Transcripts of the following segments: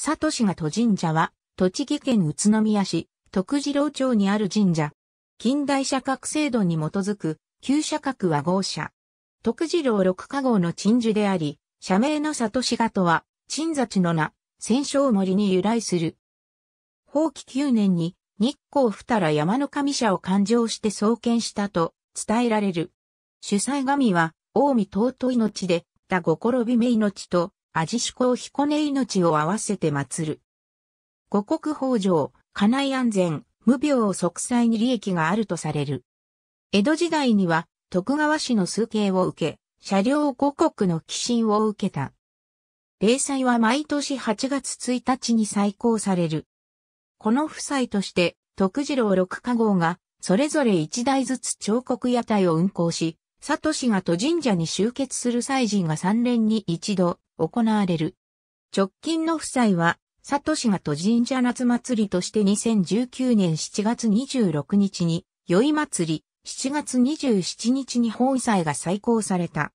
里トがガ神社は、栃木県宇都宮市、徳次郎町にある神社。近代社格制度に基づく、旧社格は合社。徳次郎六家号の鎮守であり、社名の里トがとは、鎮座地の名、戦勝森に由来する。法規9年に、日光二良山の神社を勘定して創建したと伝えられる。主催神は、近江尊いの地で、だごころびの地と、味思考彦根命を合わせて祀る。五国法上、家内安全、無病を息災に利益があるとされる。江戸時代には、徳川氏の崇敬を受け、車両五国の寄進を受けた。例祭は毎年8月1日に再行される。この夫妻として、徳次郎六家号が、それぞれ一台ずつ彫刻屋台を運行し、佐都氏がと神社に集結する祭神が3連に一度、行われる。直近の夫妻は、佐渡市が都神社夏祭りとして2019年7月26日に、宵祭り、7月27日に本祭が再行された。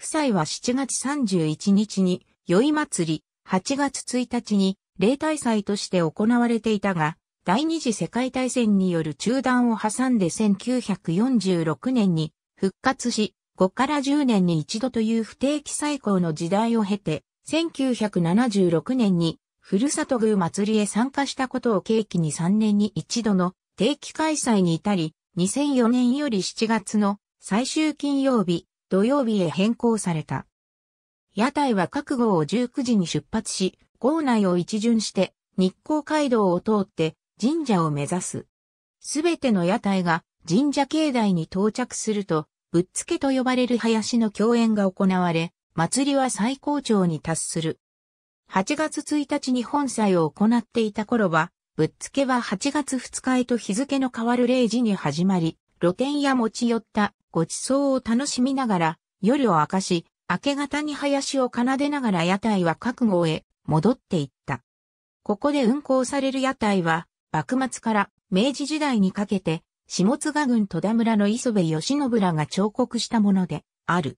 夫妻は7月31日に、宵祭り、8月1日に、例大祭として行われていたが、第二次世界大戦による中断を挟んで1946年に復活し、5から10年に一度という不定期最高の時代を経て、1976年に、ふるさと宮祭りへ参加したことを契機に3年に一度の定期開催に至り、2004年より7月の最終金曜日、土曜日へ変更された。屋台は各号を19時に出発し、号内を一巡して、日光街道を通って神社を目指す。すべての屋台が神社境内に到着すると、ぶっつけと呼ばれる林の共演が行われ、祭りは最高潮に達する。8月1日に本祭を行っていた頃は、ぶっつけは8月2日へと日付の変わる0時に始まり、露店や持ち寄ったご馳走を楽しみながら、夜を明かし、明け方に林を奏でながら屋台は覚悟へ戻っていった。ここで運行される屋台は、幕末から明治時代にかけて下津賀郡戸田村の磯部義信らが彫刻したものである。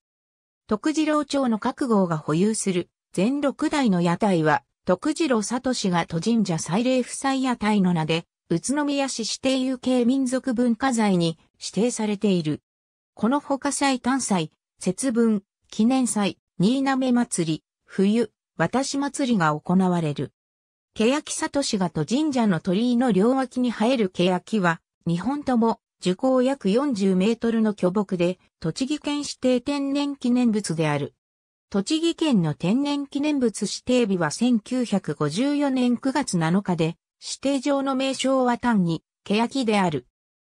徳次郎町の覚悟が保有する全六代の屋台は、徳次郎聡が都神社祭礼夫妻屋台の名で、宇都宮市指定有形民族文化財に指定されている。この他祭誕祭、節分、記念祭、新滑祭り、冬、私祭りが行われる。欅聡が都神社の鳥居の両脇に生える欅は、日本とも樹高約40メートルの巨木で、栃木県指定天然記念物である。栃木県の天然記念物指定日は1954年9月7日で、指定上の名称は単に、欅である。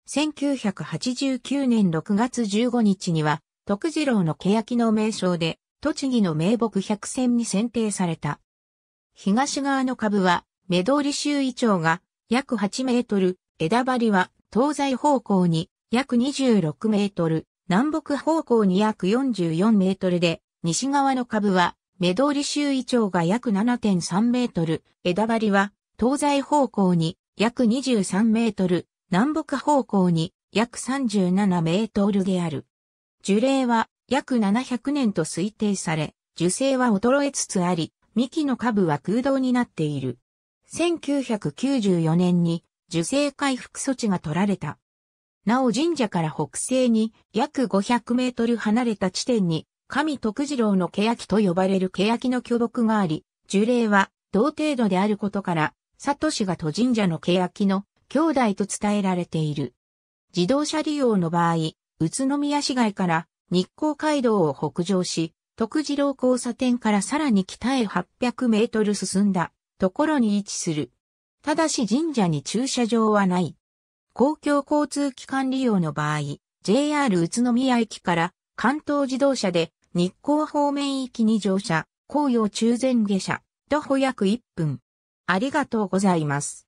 1989年6月15日には、徳次郎の欅の名称で、栃木の名木百選に選定された。東側の株は、目通り周囲長が約8メートル、枝張りは東西方向に約26メートル、南北方向に約44メートルで、西側の株は、目通り周囲長が約7.3メートル、枝張りは、東西方向に約23メートル、南北方向に約37メートルである。樹齢は約700年と推定され、樹勢は衰えつつあり、幹の下部は空洞になっている。1994年に受精回復措置が取られた。なお神社から北西に約500メートル離れた地点に神徳次郎の欅と呼ばれる欅の巨木があり、樹齢は同程度であることから、佐藤氏が都神社の欅の兄弟と伝えられている。自動車利用の場合、宇都宮市街から日光街道を北上し、徳次郎交差点からさらに北へ800メートル進んだところに位置するただし神社に駐車場はない。公共交通機関利用の場合、JR 宇都宮駅から関東自動車で日光方面きに乗車、紅葉中前下車、徒歩約1分。ありがとうございます。